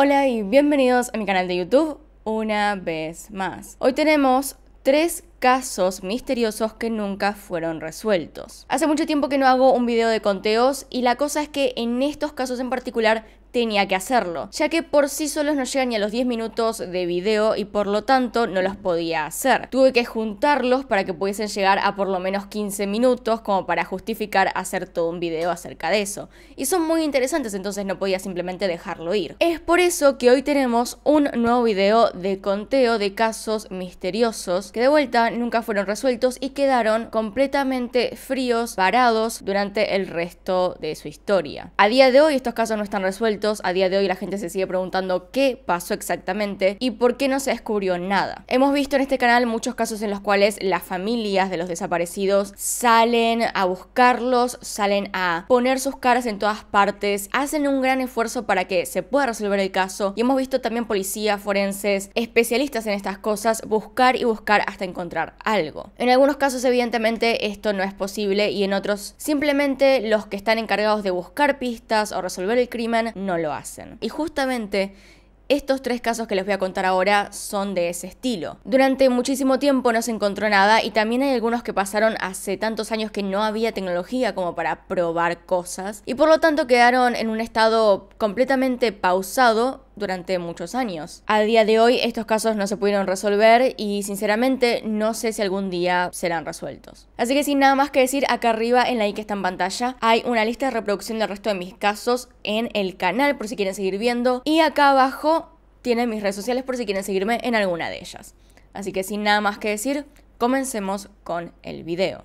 Hola y bienvenidos a mi canal de YouTube una vez más. Hoy tenemos tres casos misteriosos que nunca fueron resueltos. Hace mucho tiempo que no hago un video de conteos y la cosa es que en estos casos en particular tenía que hacerlo, ya que por sí solos no llegan ni a los 10 minutos de video y por lo tanto no los podía hacer. Tuve que juntarlos para que pudiesen llegar a por lo menos 15 minutos como para justificar hacer todo un video acerca de eso. Y son muy interesantes, entonces no podía simplemente dejarlo ir. Es por eso que hoy tenemos un nuevo video de conteo de casos misteriosos que de vuelta nunca fueron resueltos y quedaron completamente fríos, parados durante el resto de su historia. A día de hoy estos casos no están resueltos a día de hoy la gente se sigue preguntando qué pasó exactamente y por qué no se descubrió nada. Hemos visto en este canal muchos casos en los cuales las familias de los desaparecidos salen a buscarlos, salen a poner sus caras en todas partes, hacen un gran esfuerzo para que se pueda resolver el caso y hemos visto también policías, forenses, especialistas en estas cosas buscar y buscar hasta encontrar algo. En algunos casos evidentemente esto no es posible y en otros simplemente los que están encargados de buscar pistas o resolver el crimen no lo hacen. Y justamente estos tres casos que les voy a contar ahora son de ese estilo. Durante muchísimo tiempo no se encontró nada y también hay algunos que pasaron hace tantos años que no había tecnología como para probar cosas y por lo tanto quedaron en un estado completamente pausado durante muchos años. A día de hoy estos casos no se pudieron resolver y sinceramente no sé si algún día serán resueltos. Así que sin nada más que decir, acá arriba en la i que está en pantalla hay una lista de reproducción del resto de mis casos en el canal por si quieren seguir viendo y acá abajo tienen mis redes sociales por si quieren seguirme en alguna de ellas. Así que sin nada más que decir, comencemos con el video.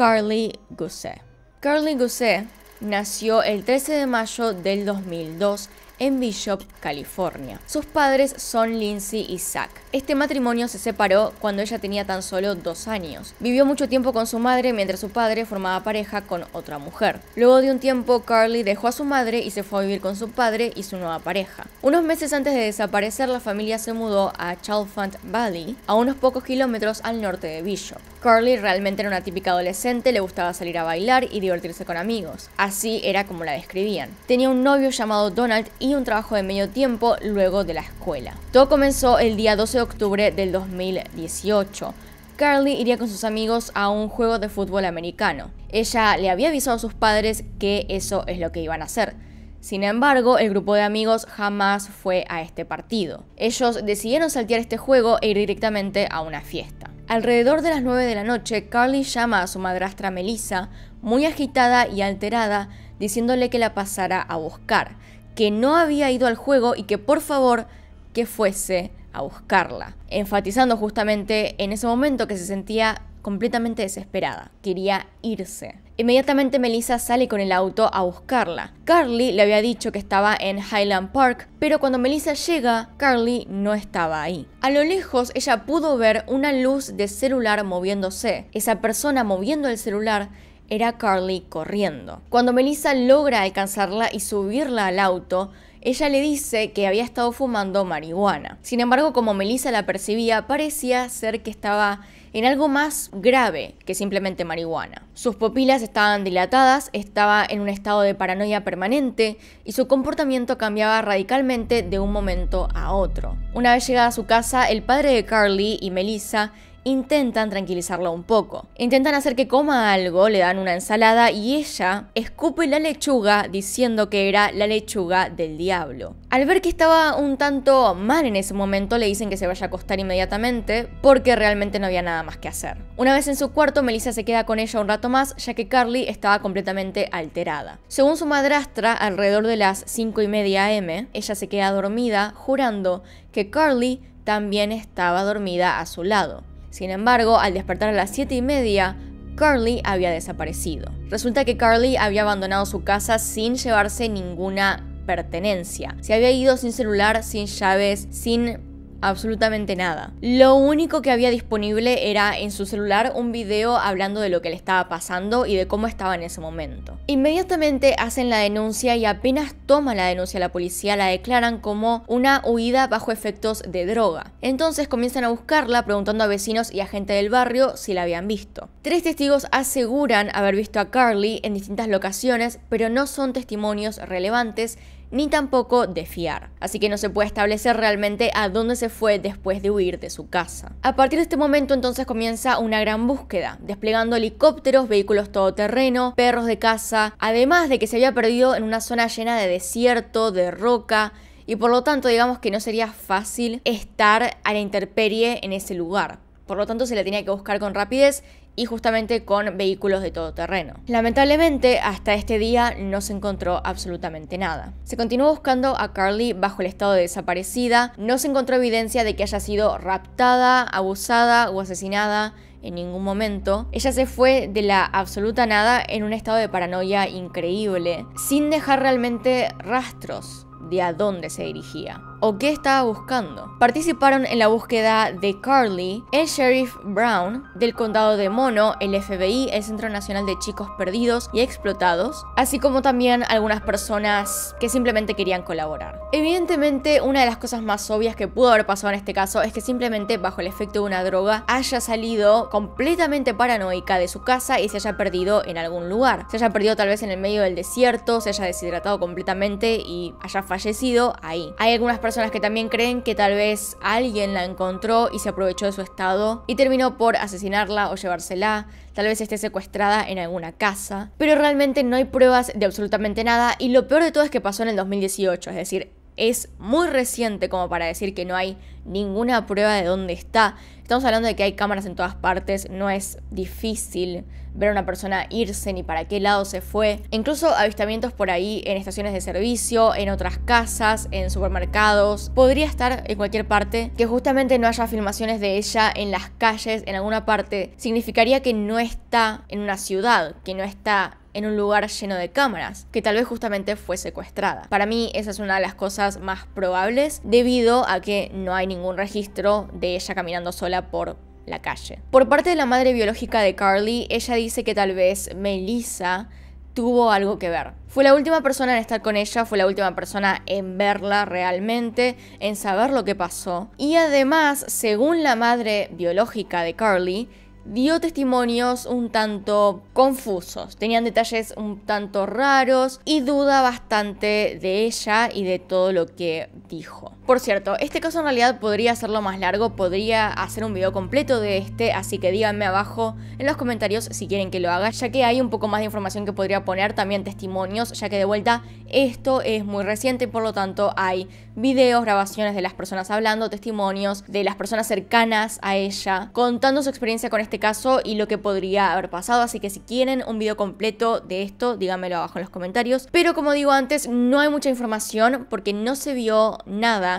Carly Gusset. Carly Gousset nació el 13 de mayo del 2002 en Bishop, California. Sus padres son Lindsay y Zach. Este matrimonio se separó cuando ella tenía tan solo dos años. Vivió mucho tiempo con su madre mientras su padre formaba pareja con otra mujer. Luego de un tiempo, Carly dejó a su madre y se fue a vivir con su padre y su nueva pareja. Unos meses antes de desaparecer, la familia se mudó a Chalfant Valley, a unos pocos kilómetros al norte de Bishop. Carly realmente era una típica adolescente, le gustaba salir a bailar y divertirse con amigos. Así era como la describían. Tenía un novio llamado Donald y un trabajo de medio tiempo luego de la escuela. Todo comenzó el día 12 de octubre del 2018. Carly iría con sus amigos a un juego de fútbol americano. Ella le había avisado a sus padres que eso es lo que iban a hacer. Sin embargo, el grupo de amigos jamás fue a este partido. Ellos decidieron saltear este juego e ir directamente a una fiesta. Alrededor de las 9 de la noche, Carly llama a su madrastra Melissa, muy agitada y alterada, diciéndole que la pasara a buscar, que no había ido al juego y que por favor que fuese a buscarla, enfatizando justamente en ese momento que se sentía completamente desesperada, quería irse. Inmediatamente Melissa sale con el auto a buscarla. Carly le había dicho que estaba en Highland Park, pero cuando Melissa llega, Carly no estaba ahí. A lo lejos ella pudo ver una luz de celular moviéndose. Esa persona moviendo el celular era Carly corriendo. Cuando Melissa logra alcanzarla y subirla al auto, ella le dice que había estado fumando marihuana. Sin embargo, como Melissa la percibía, parecía ser que estaba en algo más grave que simplemente marihuana. Sus pupilas estaban dilatadas, estaba en un estado de paranoia permanente y su comportamiento cambiaba radicalmente de un momento a otro. Una vez llegada a su casa, el padre de Carly y Melissa intentan tranquilizarla un poco. Intentan hacer que coma algo, le dan una ensalada y ella escupe la lechuga diciendo que era la lechuga del diablo. Al ver que estaba un tanto mal en ese momento, le dicen que se vaya a acostar inmediatamente porque realmente no había nada más que hacer. Una vez en su cuarto, Melissa se queda con ella un rato más ya que Carly estaba completamente alterada. Según su madrastra, alrededor de las 5 y media am, ella se queda dormida jurando que Carly también estaba dormida a su lado. Sin embargo, al despertar a las 7 y media, Carly había desaparecido. Resulta que Carly había abandonado su casa sin llevarse ninguna pertenencia. Se había ido sin celular, sin llaves, sin absolutamente nada. Lo único que había disponible era en su celular un video hablando de lo que le estaba pasando y de cómo estaba en ese momento. Inmediatamente hacen la denuncia y apenas toma la denuncia la policía la declaran como una huida bajo efectos de droga. Entonces comienzan a buscarla preguntando a vecinos y a gente del barrio si la habían visto. Tres testigos aseguran haber visto a Carly en distintas locaciones, pero no son testimonios relevantes ni tampoco de fiar, así que no se puede establecer realmente a dónde se fue después de huir de su casa. A partir de este momento entonces comienza una gran búsqueda, desplegando helicópteros, vehículos todoterreno, perros de caza, además de que se había perdido en una zona llena de desierto, de roca, y por lo tanto digamos que no sería fácil estar a la intemperie en ese lugar. Por lo tanto se la tenía que buscar con rapidez y justamente con vehículos de todo terreno. Lamentablemente, hasta este día no se encontró absolutamente nada. Se continuó buscando a Carly bajo el estado de desaparecida, no se encontró evidencia de que haya sido raptada, abusada o asesinada, en ningún momento. Ella se fue de la absoluta nada en un estado de paranoia increíble, sin dejar realmente rastros de a dónde se dirigía o qué estaba buscando. Participaron en la búsqueda de Carly, el sheriff Brown del condado de Mono, el FBI, el Centro Nacional de Chicos Perdidos y Explotados, así como también algunas personas que simplemente querían colaborar. Evidentemente, una de las cosas más obvias que pudo haber pasado en este caso es que simplemente bajo el efecto de una droga haya salido completamente paranoica de su casa y se haya perdido en algún lugar. Se haya perdido tal vez en el medio del desierto, se haya deshidratado completamente y haya fallecido ahí. Hay algunas personas que también creen que tal vez alguien la encontró y se aprovechó de su estado y terminó por asesinarla o llevársela, tal vez esté secuestrada en alguna casa, pero realmente no hay pruebas de absolutamente nada y lo peor de todo es que pasó en el 2018, es decir, es muy reciente como para decir que no hay ninguna prueba de dónde está. Estamos hablando de que hay cámaras en todas partes, no es difícil ver a una persona irse ni para qué lado se fue. Incluso avistamientos por ahí en estaciones de servicio, en otras casas, en supermercados. Podría estar en cualquier parte. Que justamente no haya filmaciones de ella en las calles, en alguna parte, significaría que no está en una ciudad, que no está en un lugar lleno de cámaras, que tal vez justamente fue secuestrada. Para mí esa es una de las cosas más probables debido a que no hay ningún registro de ella caminando sola por la calle. Por parte de la madre biológica de Carly, ella dice que tal vez Melissa tuvo algo que ver. Fue la última persona en estar con ella, fue la última persona en verla realmente, en saber lo que pasó. Y además, según la madre biológica de Carly, dio testimonios un tanto confusos, tenían detalles un tanto raros y duda bastante de ella y de todo lo que dijo. Por cierto, este caso en realidad podría hacerlo más largo, podría hacer un video completo de este, así que díganme abajo en los comentarios si quieren que lo haga, ya que hay un poco más de información que podría poner, también testimonios, ya que de vuelta esto es muy reciente, por lo tanto hay videos, grabaciones de las personas hablando, testimonios de las personas cercanas a ella, contando su experiencia con este caso y lo que podría haber pasado, así que si quieren un video completo de esto, díganmelo abajo en los comentarios. Pero como digo antes, no hay mucha información porque no se vio nada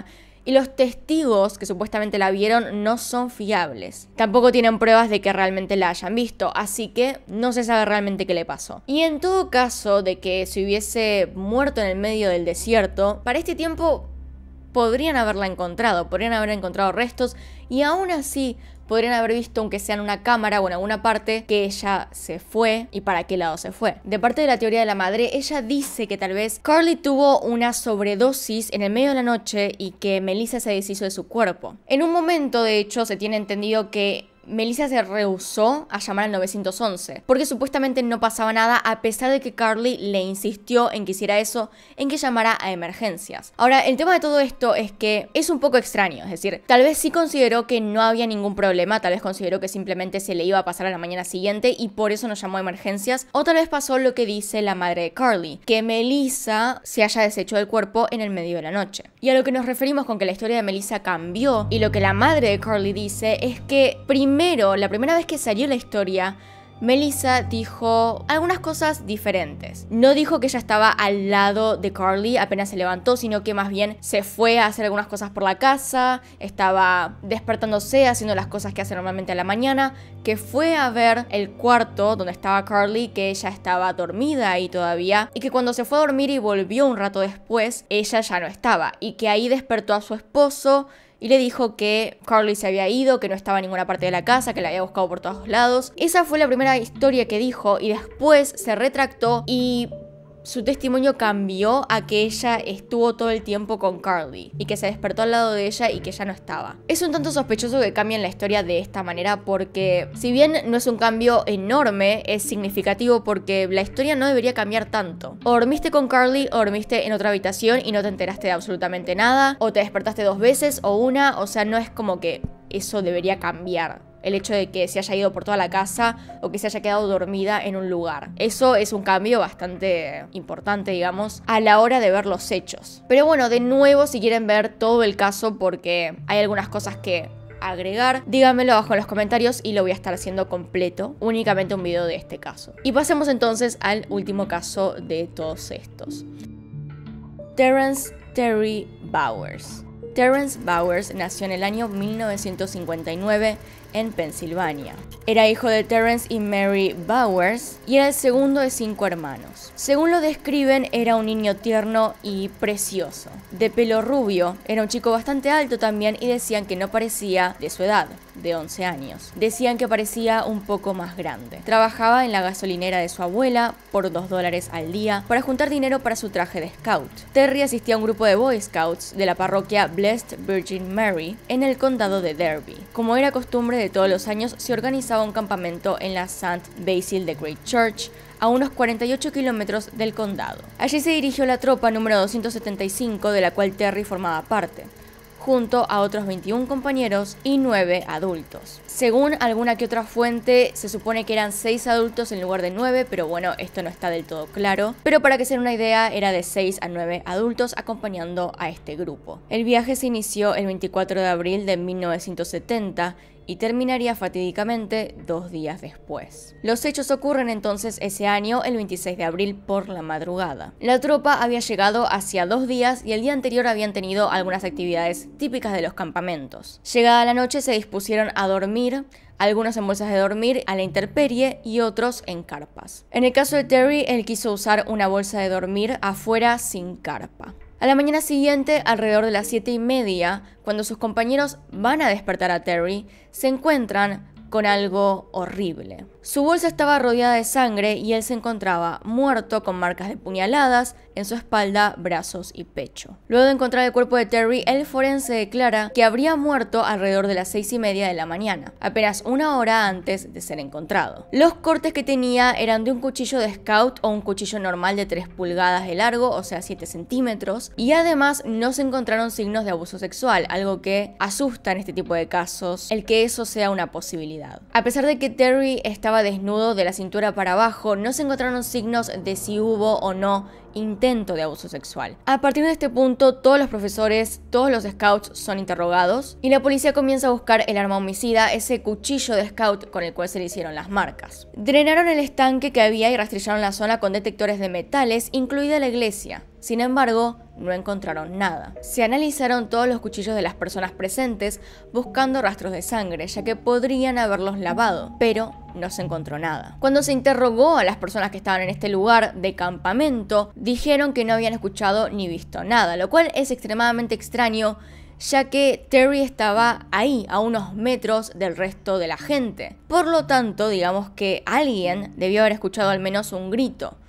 y los testigos que supuestamente la vieron no son fiables. Tampoco tienen pruebas de que realmente la hayan visto, así que no se sabe realmente qué le pasó. Y en todo caso de que se hubiese muerto en el medio del desierto, para este tiempo podrían haberla encontrado, podrían haber encontrado restos y aún así podrían haber visto, aunque sea en una cámara o en alguna parte, que ella se fue y para qué lado se fue. De parte de la teoría de la madre, ella dice que tal vez Carly tuvo una sobredosis en el medio de la noche y que Melissa se deshizo de su cuerpo. En un momento, de hecho, se tiene entendido que Melissa se rehusó a llamar al 911, porque supuestamente no pasaba nada a pesar de que Carly le insistió en que hiciera eso, en que llamara a emergencias. Ahora, el tema de todo esto es que es un poco extraño, es decir, tal vez sí consideró que no había ningún problema, tal vez consideró que simplemente se le iba a pasar a la mañana siguiente y por eso no llamó a emergencias, o tal vez pasó lo que dice la madre de Carly, que Melissa se haya deshecho del cuerpo en el medio de la noche. Y a lo que nos referimos con que la historia de Melissa cambió y lo que la madre de Carly dice es que primero primero, la primera vez que salió la historia, Melissa dijo algunas cosas diferentes. No dijo que ella estaba al lado de Carly apenas se levantó, sino que más bien se fue a hacer algunas cosas por la casa, estaba despertándose, haciendo las cosas que hace normalmente a la mañana, que fue a ver el cuarto donde estaba Carly, que ella estaba dormida ahí todavía, y que cuando se fue a dormir y volvió un rato después, ella ya no estaba, y que ahí despertó a su esposo y le dijo que Carly se había ido, que no estaba en ninguna parte de la casa, que la había buscado por todos lados. Esa fue la primera historia que dijo y después se retractó y su testimonio cambió a que ella estuvo todo el tiempo con Carly y que se despertó al lado de ella y que ya no estaba. Es un tanto sospechoso que cambien la historia de esta manera porque si bien no es un cambio enorme, es significativo porque la historia no debería cambiar tanto. O dormiste con Carly o dormiste en otra habitación y no te enteraste de absolutamente nada, o te despertaste dos veces o una, o sea, no es como que eso debería cambiar el hecho de que se haya ido por toda la casa o que se haya quedado dormida en un lugar. Eso es un cambio bastante importante, digamos, a la hora de ver los hechos. Pero bueno, de nuevo, si quieren ver todo el caso porque hay algunas cosas que agregar, díganmelo abajo en los comentarios y lo voy a estar haciendo completo, únicamente un video de este caso. Y pasemos entonces al último caso de todos estos. Terence Terry Bowers. Terence Bowers nació en el año 1959 en Pensilvania. Era hijo de Terence y Mary Bowers y era el segundo de cinco hermanos. Según lo describen, era un niño tierno y precioso, de pelo rubio, era un chico bastante alto también y decían que no parecía de su edad de 11 años. Decían que parecía un poco más grande. Trabajaba en la gasolinera de su abuela por 2 dólares al día para juntar dinero para su traje de scout. Terry asistía a un grupo de Boy Scouts de la parroquia Blessed Virgin Mary en el condado de Derby. Como era costumbre de todos los años, se organizaba un campamento en la St. Basil de Great Church, a unos 48 kilómetros del condado. Allí se dirigió la tropa número 275 de la cual Terry formaba parte junto a otros 21 compañeros y 9 adultos. Según alguna que otra fuente, se supone que eran 6 adultos en lugar de 9, pero bueno, esto no está del todo claro. Pero para que se una idea, era de 6 a 9 adultos acompañando a este grupo. El viaje se inició el 24 de abril de 1970 y terminaría fatídicamente dos días después. Los hechos ocurren entonces ese año, el 26 de abril, por la madrugada. La tropa había llegado hacía dos días y el día anterior habían tenido algunas actividades típicas de los campamentos. Llegada la noche se dispusieron a dormir, algunos en bolsas de dormir a la intemperie y otros en carpas. En el caso de Terry, él quiso usar una bolsa de dormir afuera sin carpa. A la mañana siguiente, alrededor de las 7 y media, cuando sus compañeros van a despertar a Terry, se encuentran con algo horrible. Su bolsa estaba rodeada de sangre y él se encontraba muerto con marcas de puñaladas en su espalda, brazos y pecho. Luego de encontrar el cuerpo de Terry, el forense declara que habría muerto alrededor de las seis y media de la mañana, apenas una hora antes de ser encontrado. Los cortes que tenía eran de un cuchillo de scout o un cuchillo normal de 3 pulgadas de largo, o sea 7 centímetros, y además no se encontraron signos de abuso sexual, algo que asusta en este tipo de casos el que eso sea una posibilidad. A pesar de que Terry estaba desnudo de la cintura para abajo, no se encontraron signos de si hubo o no intento de abuso sexual. A partir de este punto, todos los profesores, todos los scouts son interrogados y la policía comienza a buscar el arma homicida, ese cuchillo de scout con el cual se le hicieron las marcas. Drenaron el estanque que había y rastrillaron la zona con detectores de metales, incluida la iglesia. Sin embargo, no encontraron nada. Se analizaron todos los cuchillos de las personas presentes buscando rastros de sangre, ya que podrían haberlos lavado, pero no se encontró nada. Cuando se interrogó a las personas que estaban en este lugar de campamento, dijeron que no habían escuchado ni visto nada, lo cual es extremadamente extraño ya que Terry estaba ahí, a unos metros del resto de la gente. Por lo tanto, digamos que alguien debió haber escuchado al menos un grito,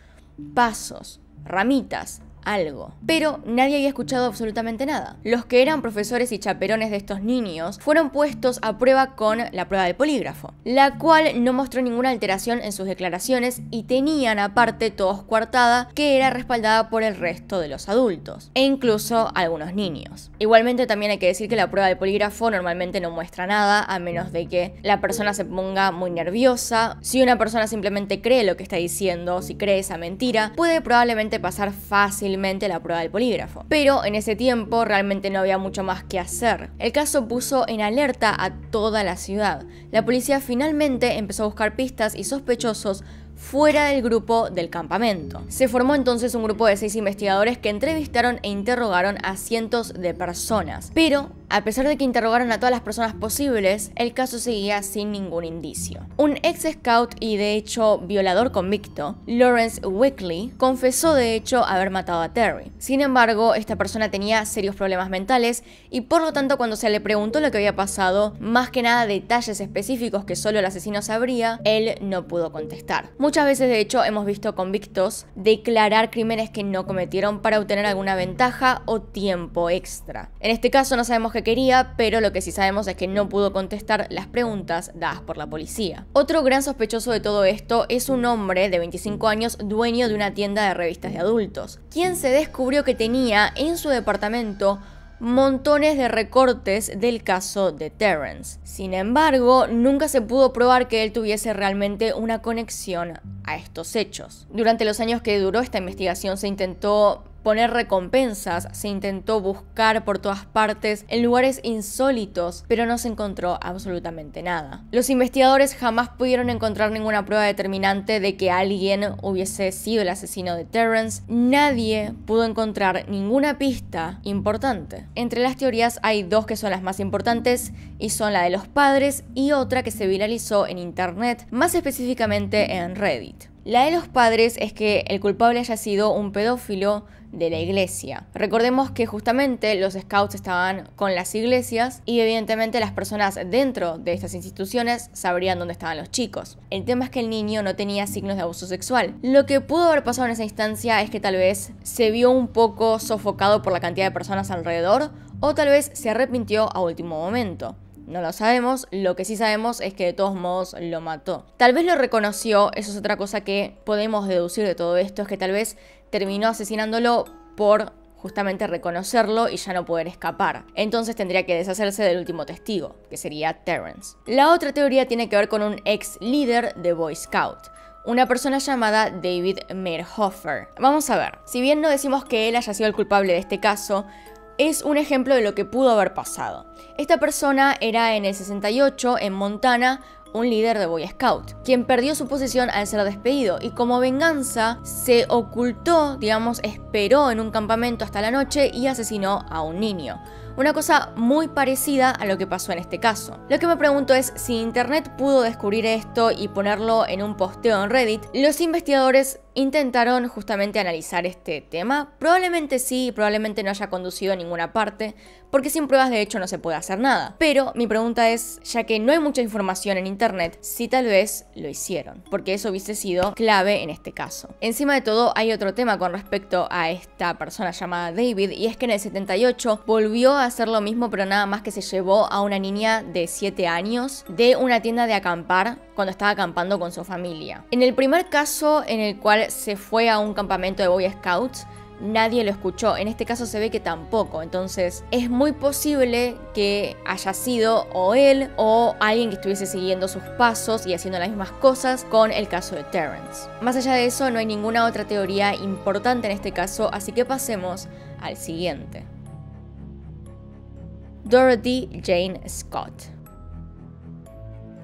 pasos, ramitas, algo. Pero nadie había escuchado absolutamente nada. Los que eran profesores y chaperones de estos niños fueron puestos a prueba con la prueba de polígrafo, la cual no mostró ninguna alteración en sus declaraciones y tenían aparte todos coartada que era respaldada por el resto de los adultos e incluso algunos niños. Igualmente también hay que decir que la prueba de polígrafo normalmente no muestra nada a menos de que la persona se ponga muy nerviosa. Si una persona simplemente cree lo que está diciendo, si cree esa mentira, puede probablemente pasar fácil la prueba del polígrafo. Pero en ese tiempo realmente no había mucho más que hacer. El caso puso en alerta a toda la ciudad. La policía finalmente empezó a buscar pistas y sospechosos fuera del grupo del campamento. Se formó entonces un grupo de seis investigadores que entrevistaron e interrogaron a cientos de personas, pero a pesar de que interrogaron a todas las personas posibles, el caso seguía sin ningún indicio. Un ex scout y de hecho violador convicto, Lawrence Wickley, confesó de hecho haber matado a Terry. Sin embargo, esta persona tenía serios problemas mentales y por lo tanto cuando se le preguntó lo que había pasado, más que nada detalles específicos que solo el asesino sabría, él no pudo contestar. Muchas veces, de hecho, hemos visto convictos declarar crímenes que no cometieron para obtener alguna ventaja o tiempo extra. En este caso no sabemos qué quería, pero lo que sí sabemos es que no pudo contestar las preguntas dadas por la policía. Otro gran sospechoso de todo esto es un hombre de 25 años dueño de una tienda de revistas de adultos, quien se descubrió que tenía en su departamento montones de recortes del caso de Terrence. Sin embargo, nunca se pudo probar que él tuviese realmente una conexión a estos hechos. Durante los años que duró esta investigación se intentó poner recompensas, se intentó buscar por todas partes en lugares insólitos, pero no se encontró absolutamente nada. Los investigadores jamás pudieron encontrar ninguna prueba determinante de que alguien hubiese sido el asesino de Terrence. Nadie pudo encontrar ninguna pista importante. Entre las teorías hay dos que son las más importantes y son la de los padres y otra que se viralizó en internet, más específicamente en Reddit. La de los padres es que el culpable haya sido un pedófilo de la iglesia. Recordemos que justamente los scouts estaban con las iglesias y evidentemente las personas dentro de estas instituciones sabrían dónde estaban los chicos. El tema es que el niño no tenía signos de abuso sexual. Lo que pudo haber pasado en esa instancia es que tal vez se vio un poco sofocado por la cantidad de personas alrededor o tal vez se arrepintió a último momento. No lo sabemos, lo que sí sabemos es que de todos modos lo mató. Tal vez lo reconoció, eso es otra cosa que podemos deducir de todo esto, es que tal vez terminó asesinándolo por justamente reconocerlo y ya no poder escapar. Entonces tendría que deshacerse del último testigo, que sería Terrence. La otra teoría tiene que ver con un ex líder de Boy Scout una persona llamada David Merhofer. Vamos a ver, si bien no decimos que él haya sido el culpable de este caso, es un ejemplo de lo que pudo haber pasado. Esta persona era en el 68, en Montana, un líder de Boy Scout, quien perdió su posición al ser despedido y como venganza se ocultó, digamos, esperó en un campamento hasta la noche y asesinó a un niño. Una cosa muy parecida a lo que pasó en este caso. Lo que me pregunto es si Internet pudo descubrir esto y ponerlo en un posteo en Reddit, los investigadores intentaron justamente analizar este tema. Probablemente sí, probablemente no haya conducido a ninguna parte, porque sin pruebas de hecho no se puede hacer nada. Pero mi pregunta es, ya que no hay mucha información en internet, si tal vez lo hicieron, porque eso hubiese sido clave en este caso. Encima de todo, hay otro tema con respecto a esta persona llamada David, y es que en el 78 volvió a hacer lo mismo, pero nada más que se llevó a una niña de 7 años de una tienda de acampar cuando estaba acampando con su familia. En el primer caso en el cual se fue a un campamento de Boy Scouts, nadie lo escuchó. En este caso se ve que tampoco. Entonces es muy posible que haya sido o él o alguien que estuviese siguiendo sus pasos y haciendo las mismas cosas con el caso de Terrence. Más allá de eso, no hay ninguna otra teoría importante en este caso, así que pasemos al siguiente. Dorothy Jane Scott.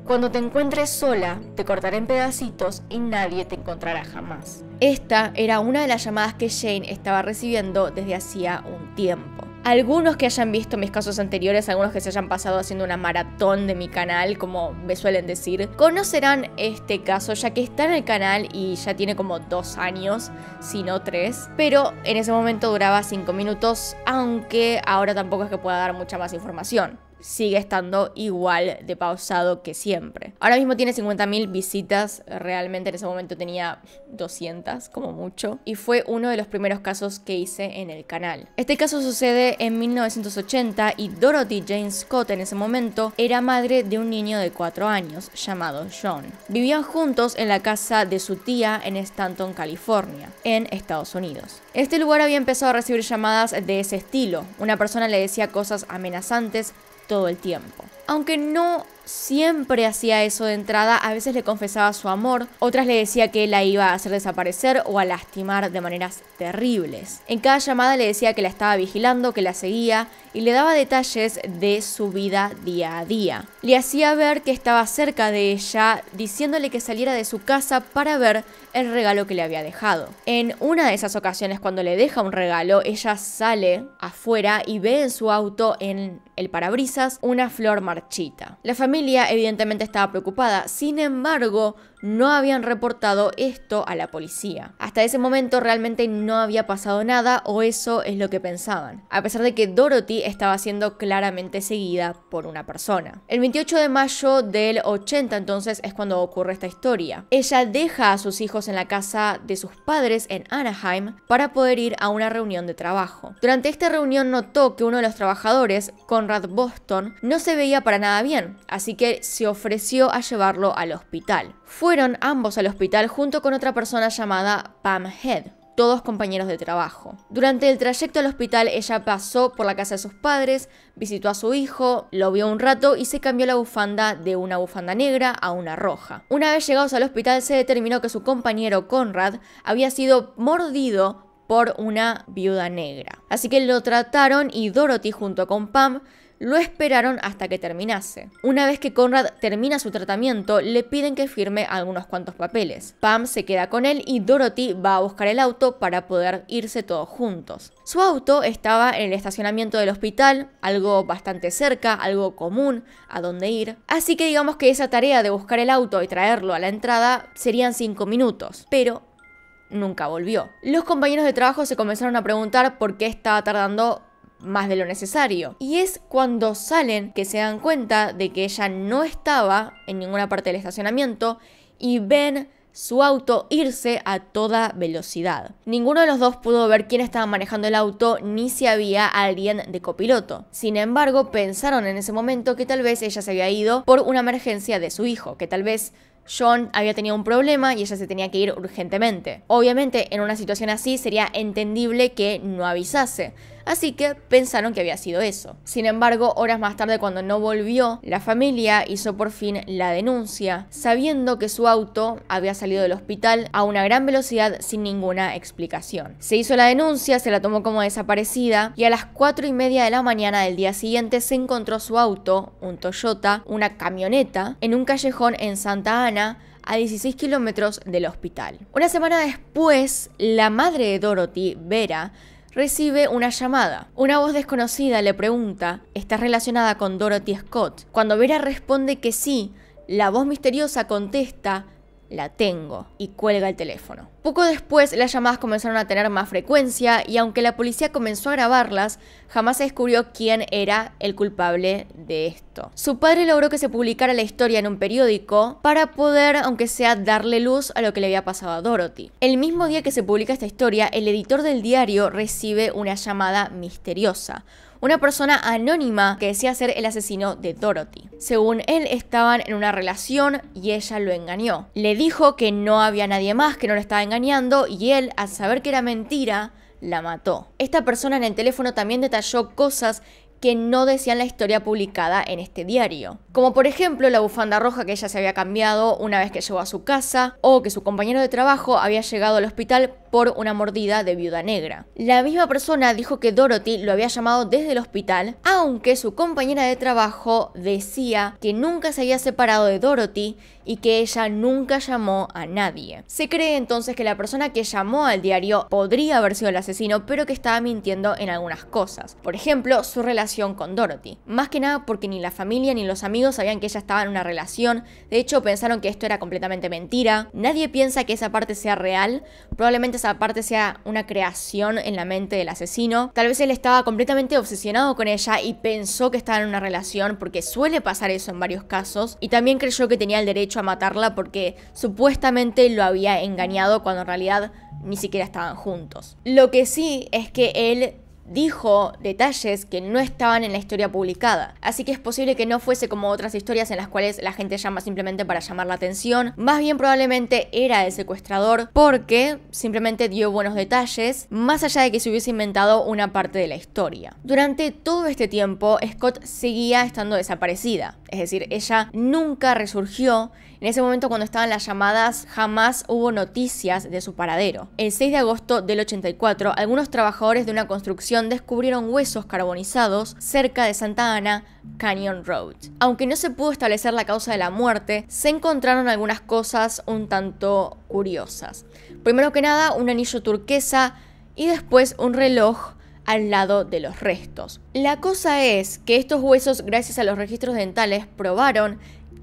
Cuando te encuentres sola, te cortaré en pedacitos y nadie te encontrará jamás. Esta era una de las llamadas que Jane estaba recibiendo desde hacía un tiempo. Algunos que hayan visto mis casos anteriores, algunos que se hayan pasado haciendo una maratón de mi canal, como me suelen decir, conocerán este caso ya que está en el canal y ya tiene como dos años, si no tres. Pero en ese momento duraba cinco minutos, aunque ahora tampoco es que pueda dar mucha más información sigue estando igual de pausado que siempre. Ahora mismo tiene 50.000 visitas, realmente en ese momento tenía 200 como mucho, y fue uno de los primeros casos que hice en el canal. Este caso sucede en 1980 y Dorothy Jane Scott en ese momento era madre de un niño de 4 años llamado John. Vivían juntos en la casa de su tía en Stanton, California, en Estados Unidos. Este lugar había empezado a recibir llamadas de ese estilo. Una persona le decía cosas amenazantes todo el tiempo aunque no siempre hacía eso de entrada, a veces le confesaba su amor, otras le decía que la iba a hacer desaparecer o a lastimar de maneras terribles. En cada llamada le decía que la estaba vigilando, que la seguía y le daba detalles de su vida día a día. Le hacía ver que estaba cerca de ella, diciéndole que saliera de su casa para ver el regalo que le había dejado. En una de esas ocasiones cuando le deja un regalo, ella sale afuera y ve en su auto en el parabrisas una flor marcada la familia evidentemente estaba preocupada, sin embargo, no habían reportado esto a la policía. Hasta ese momento realmente no había pasado nada o eso es lo que pensaban, a pesar de que Dorothy estaba siendo claramente seguida por una persona. El 28 de mayo del 80 entonces es cuando ocurre esta historia. Ella deja a sus hijos en la casa de sus padres en Anaheim para poder ir a una reunión de trabajo. Durante esta reunión notó que uno de los trabajadores, Conrad Boston, no se veía para nada bien, así que se ofreció a llevarlo al hospital. Fueron ambos al hospital junto con otra persona llamada Pam Head, todos compañeros de trabajo. Durante el trayecto al hospital ella pasó por la casa de sus padres, visitó a su hijo, lo vio un rato y se cambió la bufanda de una bufanda negra a una roja. Una vez llegados al hospital se determinó que su compañero Conrad había sido mordido por una viuda negra. Así que lo trataron y Dorothy junto con Pam lo esperaron hasta que terminase. Una vez que Conrad termina su tratamiento, le piden que firme algunos cuantos papeles. Pam se queda con él y Dorothy va a buscar el auto para poder irse todos juntos. Su auto estaba en el estacionamiento del hospital, algo bastante cerca, algo común, a dónde ir. Así que digamos que esa tarea de buscar el auto y traerlo a la entrada serían cinco minutos. Pero nunca volvió. Los compañeros de trabajo se comenzaron a preguntar por qué estaba tardando más de lo necesario. Y es cuando salen que se dan cuenta de que ella no estaba en ninguna parte del estacionamiento y ven su auto irse a toda velocidad. Ninguno de los dos pudo ver quién estaba manejando el auto ni si había alguien de copiloto. Sin embargo, pensaron en ese momento que tal vez ella se había ido por una emergencia de su hijo, que tal vez John había tenido un problema y ella se tenía que ir urgentemente. Obviamente, en una situación así sería entendible que no avisase así que pensaron que había sido eso. Sin embargo, horas más tarde cuando no volvió, la familia hizo por fin la denuncia, sabiendo que su auto había salido del hospital a una gran velocidad sin ninguna explicación. Se hizo la denuncia, se la tomó como desaparecida y a las 4 y media de la mañana del día siguiente se encontró su auto, un Toyota, una camioneta, en un callejón en Santa Ana, a 16 kilómetros del hospital. Una semana después, la madre de Dorothy, Vera, recibe una llamada. Una voz desconocida le pregunta, ¿estás relacionada con Dorothy Scott? Cuando Vera responde que sí, la voz misteriosa contesta, la tengo, y cuelga el teléfono. Poco después, las llamadas comenzaron a tener más frecuencia y aunque la policía comenzó a grabarlas, jamás se descubrió quién era el culpable de esto. Su padre logró que se publicara la historia en un periódico para poder, aunque sea, darle luz a lo que le había pasado a Dorothy. El mismo día que se publica esta historia, el editor del diario recibe una llamada misteriosa una persona anónima que decía ser el asesino de Dorothy. Según él, estaban en una relación y ella lo engañó. Le dijo que no había nadie más, que no le estaba engañando y él, al saber que era mentira, la mató. Esta persona en el teléfono también detalló cosas que no decían la historia publicada en este diario. Como por ejemplo la bufanda roja que ella se había cambiado una vez que llegó a su casa, o que su compañero de trabajo había llegado al hospital por una mordida de viuda negra. La misma persona dijo que Dorothy lo había llamado desde el hospital, aunque su compañera de trabajo decía que nunca se había separado de Dorothy y que ella nunca llamó a nadie. Se cree entonces que la persona que llamó al diario podría haber sido el asesino, pero que estaba mintiendo en algunas cosas. Por ejemplo, su relación con Dorothy. Más que nada porque ni la familia ni los amigos sabían que ella estaba en una relación. De hecho, pensaron que esto era completamente mentira. Nadie piensa que esa parte sea real. Probablemente esa parte sea una creación en la mente del asesino. Tal vez él estaba completamente obsesionado con ella y pensó que estaba en una relación porque suele pasar eso en varios casos. Y también creyó que tenía el derecho a matarla porque supuestamente lo había engañado cuando en realidad ni siquiera estaban juntos. Lo que sí es que él dijo detalles que no estaban en la historia publicada. Así que es posible que no fuese como otras historias en las cuales la gente llama simplemente para llamar la atención. Más bien probablemente era el secuestrador porque simplemente dio buenos detalles, más allá de que se hubiese inventado una parte de la historia. Durante todo este tiempo, Scott seguía estando desaparecida. Es decir, ella nunca resurgió en ese momento cuando estaban las llamadas jamás hubo noticias de su paradero. El 6 de agosto del 84, algunos trabajadores de una construcción descubrieron huesos carbonizados cerca de Santa Ana, Canyon Road. Aunque no se pudo establecer la causa de la muerte, se encontraron algunas cosas un tanto curiosas. Primero que nada, un anillo turquesa y después un reloj al lado de los restos. La cosa es que estos huesos, gracias a los registros dentales, probaron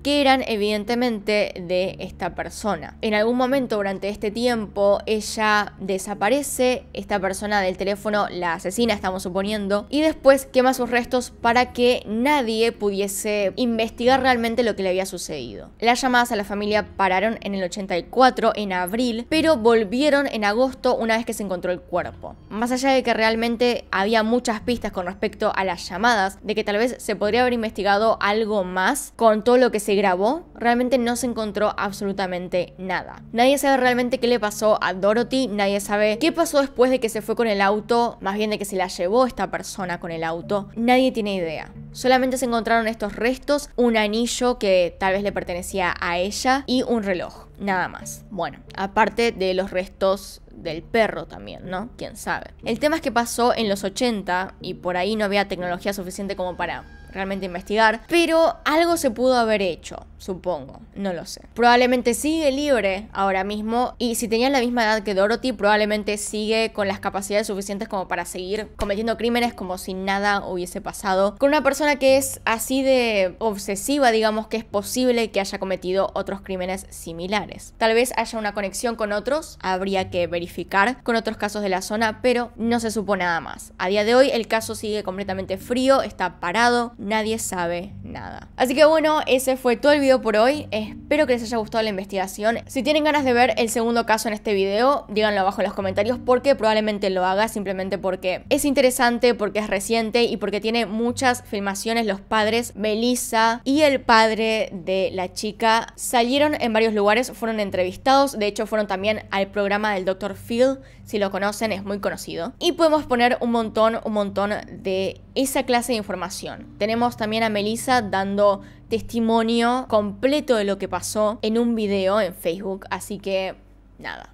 que eran evidentemente de esta persona. En algún momento durante este tiempo ella desaparece, esta persona del teléfono la asesina, estamos suponiendo, y después quema sus restos para que nadie pudiese investigar realmente lo que le había sucedido. Las llamadas a la familia pararon en el 84, en abril, pero volvieron en agosto una vez que se encontró el cuerpo. Más allá de que realmente había muchas pistas con respecto a las llamadas, de que tal vez se podría haber investigado algo más con todo lo que se grabó, realmente no se encontró absolutamente nada. Nadie sabe realmente qué le pasó a Dorothy, nadie sabe qué pasó después de que se fue con el auto, más bien de que se la llevó esta persona con el auto, nadie tiene idea. Solamente se encontraron estos restos, un anillo que tal vez le pertenecía a ella y un reloj, nada más. Bueno, aparte de los restos del perro también, ¿no? Quién sabe. El tema es que pasó en los 80 y por ahí no había tecnología suficiente como para realmente investigar, pero algo se pudo haber hecho, supongo, no lo sé. Probablemente sigue libre ahora mismo y si tenía la misma edad que Dorothy, probablemente sigue con las capacidades suficientes como para seguir cometiendo crímenes como si nada hubiese pasado, con una persona que es así de obsesiva, digamos que es posible que haya cometido otros crímenes similares. Tal vez haya una conexión con otros, habría que verificar con otros casos de la zona, pero no se supo nada más. A día de hoy el caso sigue completamente frío, está parado, nadie sabe nada. Así que bueno, ese fue todo el video por hoy. Espero que les haya gustado la investigación. Si tienen ganas de ver el segundo caso en este video, díganlo abajo en los comentarios porque probablemente lo haga simplemente porque es interesante, porque es reciente y porque tiene muchas filmaciones. Los padres, Melissa y el padre de la chica, salieron en varios lugares, fueron entrevistados. De hecho, fueron también al programa del Dr. Phil. Si lo conocen, es muy conocido. Y podemos poner un montón, un montón de esa clase de información. Tenemos también a Melissa dando testimonio completo de lo que pasó en un video en Facebook, así que nada.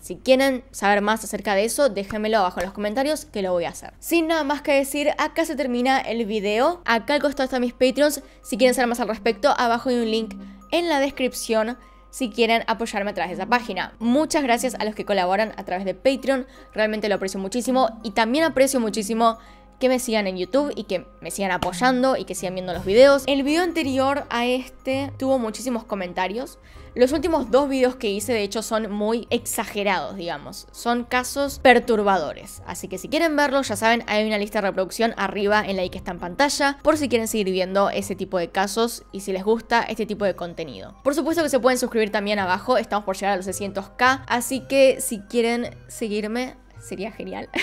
Si quieren saber más acerca de eso, déjenmelo abajo en los comentarios que lo voy a hacer. Sin nada más que decir, acá se termina el video. Acá al costado están mis Patreons. Si quieren saber más al respecto, abajo hay un link en la descripción si quieren apoyarme a través de esa página. Muchas gracias a los que colaboran a través de Patreon, realmente lo aprecio muchísimo y también aprecio muchísimo que me sigan en YouTube y que me sigan apoyando y que sigan viendo los videos. El video anterior a este tuvo muchísimos comentarios. Los últimos dos videos que hice, de hecho, son muy exagerados, digamos. Son casos perturbadores. Así que si quieren verlos, ya saben, hay una lista de reproducción arriba en la que está en pantalla, por si quieren seguir viendo ese tipo de casos y si les gusta este tipo de contenido. Por supuesto que se pueden suscribir también abajo, estamos por llegar a los 600k, así que si quieren seguirme, sería genial.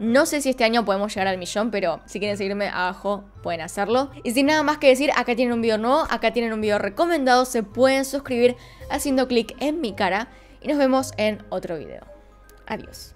No sé si este año podemos llegar al millón, pero si quieren seguirme abajo pueden hacerlo. Y sin nada más que decir, acá tienen un video nuevo, acá tienen un video recomendado, se pueden suscribir haciendo clic en mi cara y nos vemos en otro video. Adiós.